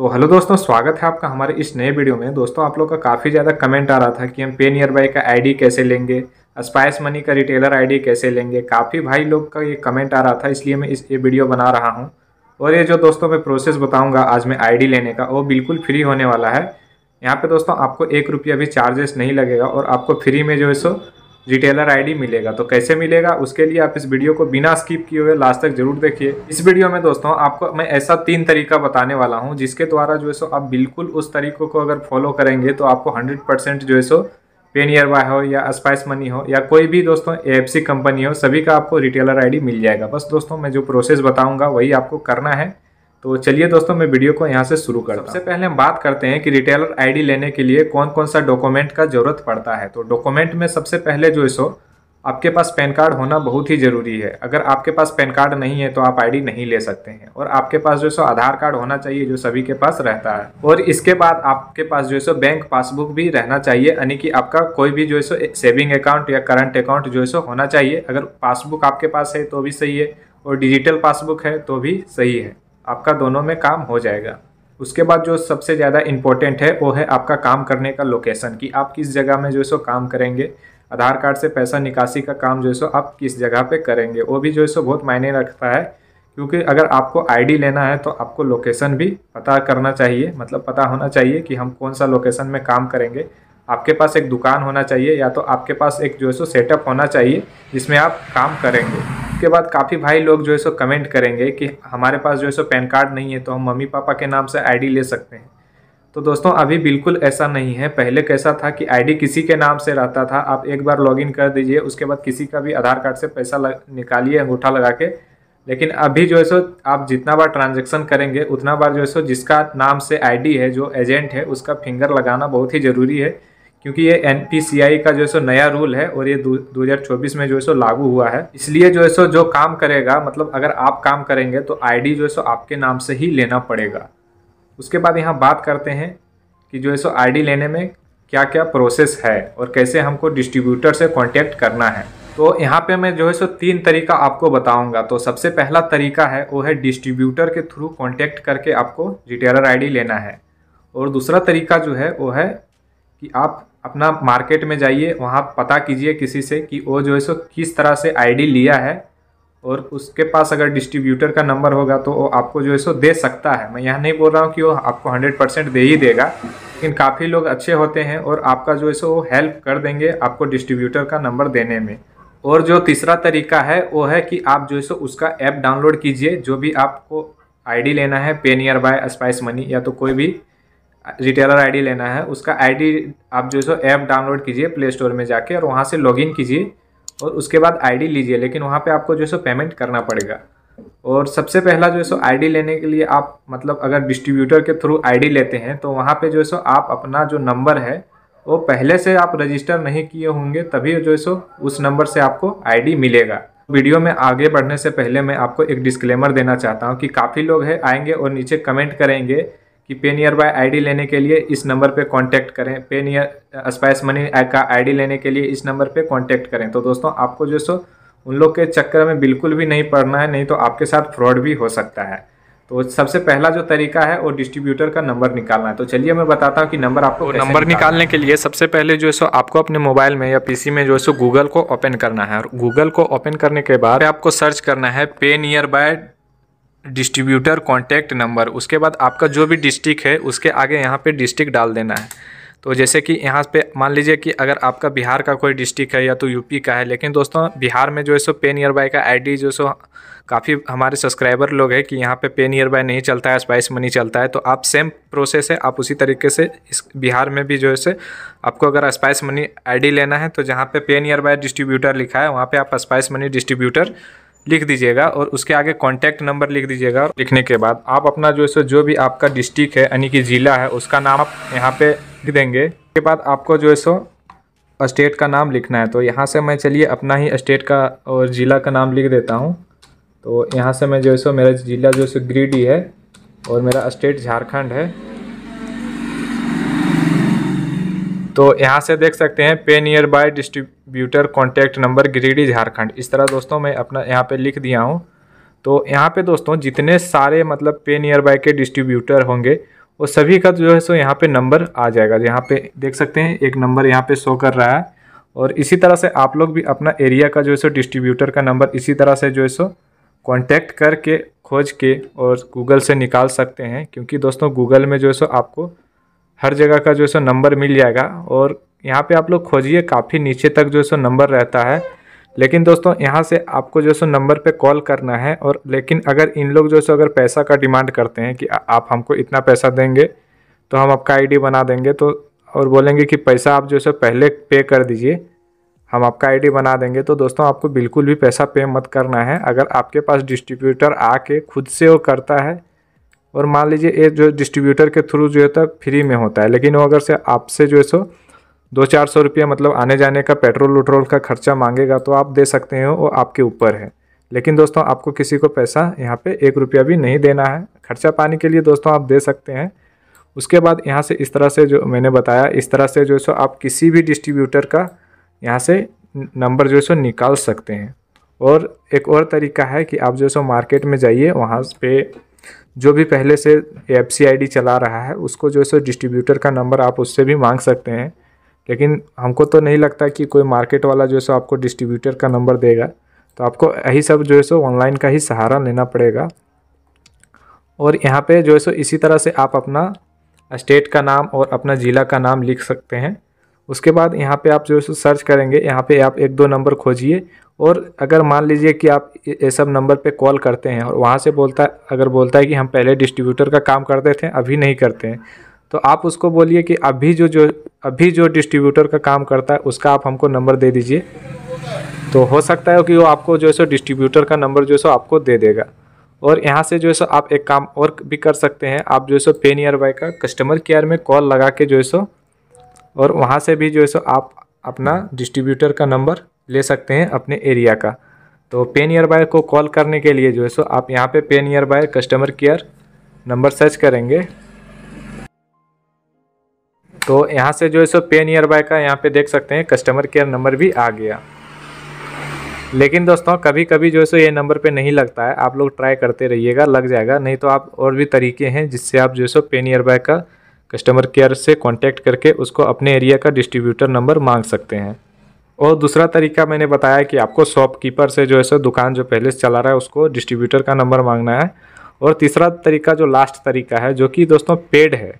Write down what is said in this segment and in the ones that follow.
तो हेलो दोस्तों स्वागत है आपका हमारे इस नए वीडियो में दोस्तों आप लोग का काफ़ी ज़्यादा कमेंट आ रहा था कि हम पे नियर बाई का आईडी कैसे लेंगे स्पाइस मनी का रिटेलर आईडी कैसे लेंगे काफ़ी भाई लोग का ये कमेंट आ रहा था इसलिए मैं इस ये वीडियो बना रहा हूँ और ये जो दोस्तों मैं प्रोसेस बताऊँगा आज मैं आई लेने का वो बिल्कुल फ्री होने वाला है यहाँ पर दोस्तों आपको एक रुपया भी चार्जेस नहीं लगेगा और आपको फ्री में जो है सो रिटेलर आईडी मिलेगा तो कैसे मिलेगा उसके लिए आप इस वीडियो को बिना स्किप किए हुए लास्ट तक जरूर देखिए इस वीडियो में दोस्तों आपको मैं ऐसा तीन तरीका बताने वाला हूँ जिसके द्वारा जो है सो आप बिल्कुल उस तरीकों को अगर फॉलो करेंगे तो आपको हंड्रेड जो है सो पेनियर वाई हो या स्पाइस मनी हो या कोई भी दोस्तों ए कंपनी हो सभी का आपको रिटेलर आईडी मिल जाएगा बस दोस्तों मैं जो प्रोसेस बताऊंगा वही आपको करना है तो चलिए दोस्तों मैं वीडियो को यहाँ से शुरू करता सबसे पहले हम बात करते हैं कि रिटेलर आईडी लेने के लिए कौन कौन सा डॉक्यूमेंट का ज़रूरत पड़ता है तो डॉक्यूमेंट में सबसे पहले जो सो आपके पास पैन कार्ड होना बहुत ही ज़रूरी है अगर आपके पास पैन कार्ड नहीं है तो आप आईडी नहीं ले सकते हैं और आपके पास जो सो आधार कार्ड होना चाहिए जो सभी के पास रहता है और इसके बाद आपके पास जो सो बैंक पासबुक भी रहना चाहिए यानी कि आपका कोई भी जो सो सेविंग अकाउंट या करंट अकाउंट जो सो होना चाहिए अगर पासबुक आपके पास है तो भी सही है और डिजिटल पासबुक है तो भी सही है आपका दोनों में काम हो जाएगा उसके बाद जो सबसे ज़्यादा इम्पोर्टेंट है वो है आपका काम करने का लोकेशन कि आप किस जगह में जो सो काम करेंगे आधार कार्ड से पैसा निकासी का काम जो सो आप किस जगह पे करेंगे वो भी जो सो बहुत मायने रखता है क्योंकि अगर आपको आईडी लेना है तो आपको लोकेशन भी पता करना चाहिए मतलब पता होना चाहिए कि हम कौन सा लोकेशन में काम करेंगे आपके पास एक दुकान होना चाहिए या तो आपके पास एक जो है सो सेटअप होना चाहिए जिसमें आप काम करेंगे उसके बाद काफ़ी भाई लोग जो है सो कमेंट करेंगे कि हमारे पास जो है सो पैन कार्ड नहीं है तो हम मम्मी पापा के नाम से आईडी ले सकते हैं तो दोस्तों अभी बिल्कुल ऐसा नहीं है पहले कैसा था कि आईडी किसी के नाम से रहता था आप एक बार लॉगिन कर दीजिए उसके बाद किसी का भी आधार कार्ड से पैसा लग, निकालिए अंगूठा लगा के लेकिन अभी जो है सो आप जितना बार ट्रांजेक्शन करेंगे उतना बार जो है सो जिसका नाम से आई है जो एजेंट है उसका फिंगर लगाना बहुत ही ज़रूरी है क्योंकि ये एन का जो है सो नया रूल है और ये 2024 में जो है सो लागू हुआ है इसलिए जो है सो जो काम करेगा मतलब अगर आप काम करेंगे तो आईडी जो है सो आपके नाम से ही लेना पड़ेगा उसके बाद यहाँ बात करते हैं कि जो है सो आईडी लेने में क्या क्या प्रोसेस है और कैसे हमको डिस्ट्रीब्यूटर से कॉन्टैक्ट करना है तो यहाँ पे मैं जो है सो तीन तरीका आपको बताऊंगा तो सबसे पहला तरीका है वो है डिस्ट्रीब्यूटर के थ्रू कांटेक्ट करके आपको रिटेलर आईडी लेना है और दूसरा तरीका जो है वो है कि आप अपना मार्केट में जाइए वहाँ पता कीजिए किसी से कि वो जो है सो किस तरह से आईडी लिया है और उसके पास अगर डिस्ट्रीब्यूटर का नंबर होगा तो वो आपको जो है सो दे सकता है मैं यह नहीं बोल रहा हूँ कि वो आपको हंड्रेड परसेंट दे ही देगा लेकिन काफ़ी लोग अच्छे होते हैं और आपका जो है सो वो हेल्प कर देंगे आपको डिस्ट्रीब्यूटर का नंबर देने में और जो तीसरा तरीका है वो है कि आप जो है सो उसका ऐप डाउनलोड कीजिए जो भी आपको आई लेना है near by spice money या तो कोई भी रिटेलर आईडी लेना है उसका आईडी आप जो सो ऐप डाउनलोड कीजिए प्ले स्टोर में जाके और वहाँ से लॉगिन कीजिए और उसके बाद आईडी लीजिए लेकिन वहाँ पे आपको जो सो पेमेंट करना पड़ेगा और सबसे पहला जो सो आईडी लेने के लिए आप मतलब अगर डिस्ट्रीब्यूटर के थ्रू आईडी लेते हैं तो वहाँ पर जो सो आप अपना जो नंबर है वो पहले से आप रजिस्टर नहीं किए होंगे तभी जो सो उस नंबर से आपको आई मिलेगा वीडियो में आगे बढ़ने से पहले मैं आपको एक डिस्क्लेमर देना चाहता हूँ कि काफ़ी लोग हैं आएंगे और नीचे कमेंट करेंगे कि पे नियर बाय आई लेने के लिए इस नंबर पे कांटेक्ट करें पे नियर स्पाइस मनी का आईडी लेने के लिए इस नंबर पे कांटेक्ट करें तो दोस्तों आपको जो सो उन लोग के चक्कर में बिल्कुल भी नहीं पड़ना है नहीं तो आपके साथ फ्रॉड भी हो सकता है तो सबसे पहला जो तरीका है वो डिस्ट्रीब्यूटर का नंबर निकालना है तो चलिए मैं बताता हूँ कि नंबर आपको तो नंबर निकालने के लिए सबसे पहले जो है सो आपको अपने मोबाइल में या पीसी में जो है सो गूगल को ओपन करना है और गूगल को ओपन करने के बाद आपको सर्च करना है PayNearby distributor contact number उसके बाद आपका जो भी डिस्ट्रिक्ट है उसके आगे यहाँ पे डिस्ट्रिक्ट डाल देना है तो जैसे कि यहाँ पे मान लीजिए कि अगर आपका बिहार का कोई डिस्ट्रिक्ट है या तो यूपी का है लेकिन दोस्तों बिहार में जो है सो पे नियर बाय का आईडी जो सो काफ़ी हमारे सब्सक्राइबर लोग हैं कि यहाँ पे पे नियर बाय नहीं चलता है स्पाइस मनी चलता है तो आप सेम प्रोसेस है आप उसी तरीके से इस बिहार में भी जो है से आपको अगर स्पाइस मनी आईडी लेना है तो जहाँ पे पे नियर बाय डिस्ट्रीब्यूटर लिखा है वहाँ पर आप स्पाइस मनी डिस्ट्रीब्यूटर लिख दीजिएगा और उसके आगे कॉन्टैक्ट नंबर लिख दीजिएगा लिखने के बाद आप अपना जो है जो भी आपका डिस्ट्रिक्ट है यानी कि ज़िला है उसका नाम आप यहाँ पे लिख देंगे उसके बाद आपको जो है सो स्टेट का नाम लिखना है तो यहाँ से मैं चलिए अपना ही स्टेट का और ज़िला का नाम लिख देता हूँ तो यहाँ से मैं जो है सो मेरा ज़िला जो है सो है और मेरा स्टेट झारखंड है तो यहाँ से देख सकते हैं PayNearby district computer contact number Giridih Jharkhand इस तरह दोस्तों मैं अपना यहाँ पे लिख दिया हूँ तो यहाँ पे दोस्तों जितने सारे मतलब पे नियर बाय के डिस्ट्रीब्यूटर होंगे वो सभी का जो है सो यहाँ पे नंबर आ जाएगा यहाँ पे देख सकते हैं एक नंबर यहाँ पे शो कर रहा है और इसी तरह से आप लोग भी अपना एरिया का जो है सो डिस्ट्रीब्यूटर का नंबर इसी तरह से जो है सो कॉन्टैक्ट करके खोज के और गूगल से निकाल सकते हैं क्योंकि दोस्तों गूगल में जो है सो आपको हर जगह का जो है सो नंबर मिल जाएगा और यहाँ पे आप लोग खोजिए काफ़ी नीचे तक जो सो नंबर रहता है लेकिन दोस्तों यहाँ से आपको जो सो नंबर पे कॉल करना है और लेकिन अगर इन लोग जो सो अगर पैसा का डिमांड करते हैं कि आप हमको इतना पैसा देंगे तो हम आपका आईडी बना देंगे तो और बोलेंगे कि पैसा आप जो सो पहले पे कर दीजिए हम आपका आईडी बना देंगे तो दोस्तों आपको बिल्कुल भी पैसा पे मत करना है अगर आपके पास डिस्ट्रीब्यूटर आके खुद से वो करता है और मान लीजिए ये जो डिस्ट्रीब्यूटर के थ्रू जो है तो फ्री में होता है लेकिन वो अगर से आपसे जो है सो दो चार सौ रुपये मतलब आने जाने का पेट्रोल उट्रोल का खर्चा मांगेगा तो आप दे सकते हो वो आपके ऊपर है लेकिन दोस्तों आपको किसी को पैसा यहाँ पे एक रुपया भी नहीं देना है खर्चा पाने के लिए दोस्तों आप दे सकते हैं उसके बाद यहाँ से इस तरह से जो मैंने बताया इस तरह से जो सो आप किसी भी डिस्ट्रीब्यूटर का यहाँ से नंबर जो सो निकाल सकते हैं और एक और तरीका है कि आप जो सो मार्केट में जाइए वहाँ पे जो भी पहले से एफ चला रहा है उसको जो सो डिस्ट्रीब्यूटर का नंबर आप उससे भी मांग सकते हैं लेकिन हमको तो नहीं लगता कि कोई मार्केट वाला जो है सो आपको डिस्ट्रीब्यूटर का नंबर देगा तो आपको यही सब जो है सो ऑनलाइन का ही सहारा लेना पड़ेगा और यहाँ पे जो है सो इसी तरह से आप अपना स्टेट का नाम और अपना ज़िला का नाम लिख सकते हैं उसके बाद यहाँ पे आप जो है सो सर्च करेंगे यहाँ पे आप एक दो नंबर खोजिए और अगर मान लीजिए कि आप ये सब नंबर पे कॉल करते हैं और वहाँ से बोलता अगर बोलता है कि हम पहले डिस्ट्रीब्यूटर का काम करते थे अभी नहीं करते हैं तो आप उसको बोलिए कि अभी जो जो अभी जो डिस्ट्रीब्यूटर का काम करता है उसका आप हमको नंबर दे दीजिए तो हो सकता है कि वो आपको जो है सो डिस्ट्रीब्यूटर का नंबर जो है सो आपको दे देगा और यहाँ से जो है सो आप एक काम और भी कर सकते हैं आप जो है सो पे नियर बाई का कस्टमर केयर में कॉल लगा के जो है सो और वहाँ से भी जो है सो आप अपना डिस्ट्रीब्यूटर का नंबर ले सकते हैं अपने एरिया का तो पे नियर बाय को कॉल करने के लिए जो है सो आप यहाँ पे PayNearby customer care number search करेंगे तो यहाँ से जो है सो पे नियर बाय का यहाँ पे देख सकते हैं कस्टमर केयर नंबर भी आ गया लेकिन दोस्तों कभी कभी जो है सो ये नंबर पे नहीं लगता है आप लोग ट्राई करते रहिएगा लग जाएगा नहीं तो आप और भी तरीके हैं जिससे आप जो है सो पे नियर बाय का कस्टमर केयर से कॉन्टैक्ट करके उसको अपने एरिया का डिस्ट्रीब्यूटर नंबर मांग सकते हैं और दूसरा तरीका मैंने बताया कि आपको शॉपकीपर से जो है सो दुकान जो पहले से चला रहा है उसको डिस्ट्रीब्यूटर का नंबर मांगना है और तीसरा तरीका जो लास्ट तरीका है जो कि दोस्तों पेड है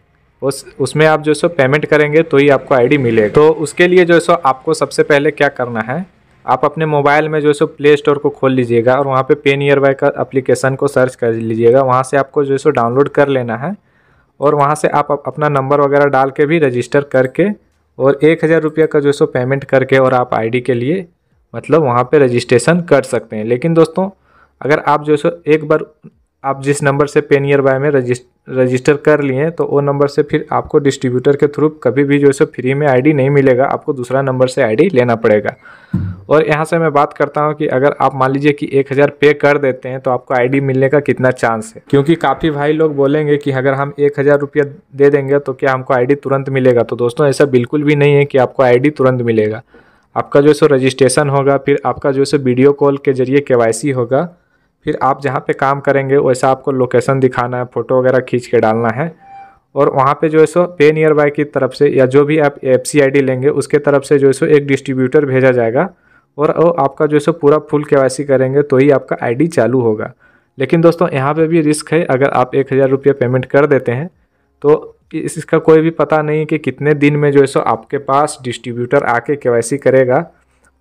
उस उसमें आप जो सो पेमेंट करेंगे तो ही आपको आईडी मिलेगा तो उसके लिए जो सो आपको सबसे पहले क्या करना है आप अपने मोबाइल में जो सो प्ले स्टोर को खोल लीजिएगा और वहाँ पे पे नियर बाय का अप्लीकेशन को सर्च कर लीजिएगा वहाँ से आपको जो सो डाउनलोड कर लेना है और वहाँ से आप अपना नंबर वगैरह डाल के भी रजिस्टर करके और एक हज़ार रुपये का जो सो पेमेंट करके और आप आई के लिए मतलब वहाँ पर रजिस्ट्रेशन कर सकते हैं लेकिन दोस्तों अगर आप जो सो एक बार आप जिस नंबर से पेनियर बाय में रजिस्टर कर लिए तो वो नंबर से फिर आपको डिस्ट्रीब्यूटर के थ्रू कभी भी जो है सो फ्री में आईडी नहीं मिलेगा आपको दूसरा नंबर से आईडी लेना पड़ेगा और यहाँ से मैं बात करता हूँ कि अगर आप मान लीजिए कि एक हज़ार पे कर देते हैं तो आपको आईडी मिलने का कितना चांस है क्योंकि काफ़ी भाई लोग बोलेंगे कि अगर हम एक हज़ार रुपया दे देंगे तो क्या हमको आई तुरंत मिलेगा तो दोस्तों ऐसा बिल्कुल भी नहीं है कि आपको आई तुरंत मिलेगा आपका जो सो रजिस्ट्रेशन होगा फिर आपका जो सो वीडियो कॉल के जरिए के होगा फिर आप जहाँ पे काम करेंगे वैसा आपको लोकेशन दिखाना है फ़ोटो वगैरह खींच के डालना है और वहाँ पे जो है सो पे नियर बाय की तरफ से या जो भी आप एफ सी आई डी लेंगे उसके तरफ से जो है सो एक डिस्ट्रीब्यूटर भेजा जाएगा और वो आपका जो है सो पूरा फुल के करेंगे तो ही आपका आई डी चालू होगा लेकिन दोस्तों यहाँ पर भी रिस्क है अगर आप एक हज़ार पेमेंट कर देते हैं तो इसका कोई भी पता नहीं कि कितने दिन में जो है सो आपके पास डिस्ट्रीब्यूटर आके के करेगा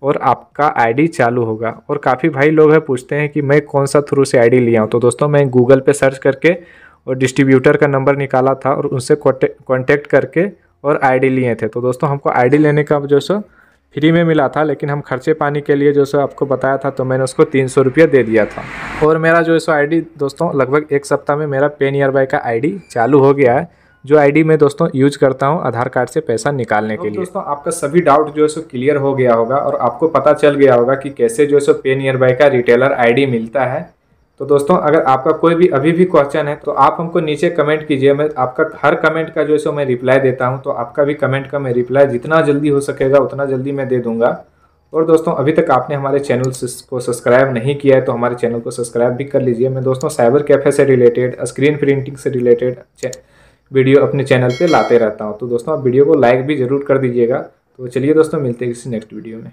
और आपका आईडी चालू होगा और काफ़ी भाई लोग हैं पूछते हैं कि मैं कौन सा थ्रू से आईडी लिया हूँ तो दोस्तों मैं गूगल पे सर्च करके और डिस्ट्रीब्यूटर का नंबर निकाला था और उनसे कॉन्टेक्ट करके और आईडी लिए थे तो दोस्तों हमको आईडी लेने का जो सो फ्री में मिला था लेकिन हम खर्चे पानी के लिए जो सो आपको बताया था तो मैंने उसको तीन सौ रुपया दे दिया था और मेरा जो सो आई दोस्तों लगभग एक सप्ताह में मेरा पेन ईयर बाई का आई चालू हो गया है जो आईडी मैं दोस्तों यूज करता हूँ आधार कार्ड से पैसा निकालने तो के लिए दोस्तों आपका सभी डाउट जो है सो क्लियर हो गया होगा और आपको पता चल गया होगा कि कैसे जो है सो पे नियर बाय का रिटेलर आईडी मिलता है तो दोस्तों अगर आपका कोई भी अभी भी क्वेश्चन है तो आप हमको नीचे कमेंट कीजिए मैं आपका हर कमेंट का जो है सो मैं रिप्लाई देता हूँ तो आपका भी कमेंट का मैं रिप्लाई जितना जल्दी हो सकेगा उतना जल्दी मैं दे दूंगा और दोस्तों अभी तक आपने हमारे चैनल को सब्सक्राइब नहीं किया है तो हमारे चैनल को सब्सक्राइब भी कर लीजिए मैं दोस्तों साइबर कैफे से रिलेटेड स्क्रीन प्रिंटिंग से रिलेटेड वीडियो अपने चैनल पे लाते रहता हूँ तो दोस्तों आप वीडियो को लाइक भी ज़रूर कर दीजिएगा तो चलिए दोस्तों मिलते हैं किसी नेक्स्ट वीडियो में